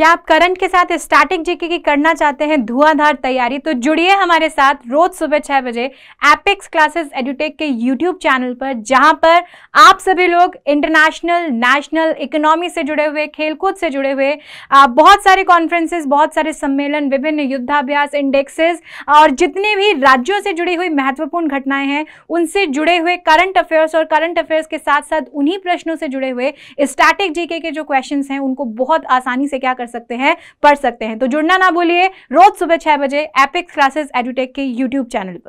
क्या आप करंट के साथ स्टैटिक जीके की करना चाहते हैं धुआंधार तैयारी तो जुड़िए हमारे साथ रोज सुबह छह बजे एपिक्स क्लासेस एडुटेक के यूट्यूब चैनल पर जहां पर आप सभी लोग इंटरनेशनल नेशनल इकोनॉमी से जुड़े हुए खेलकूद से जुड़े हुए बहुत सारे कॉन्फ्रेंसेस बहुत सारे सम्मेलन विभिन्न युद्धाभ्यास इंडेक्सेस और जितने भी राज्यों से जुड़ी हुई महत्वपूर्ण घटनाएं हैं उनसे जुड़े हुए करंट अफेयर्स और करंट अफेयर्स के साथ साथ उन्हीं प्रश्नों से जुड़े हुए स्टैटिक जीके के जो क्वेश्चन हैं उनको बहुत आसानी से क्या कर सकते हैं पढ़ सकते हैं तो जुड़ना ना भूलिए रोज सुबह छह बजे एपिक्स क्लासेस एडुटेक के यूट्यूब चैनल पर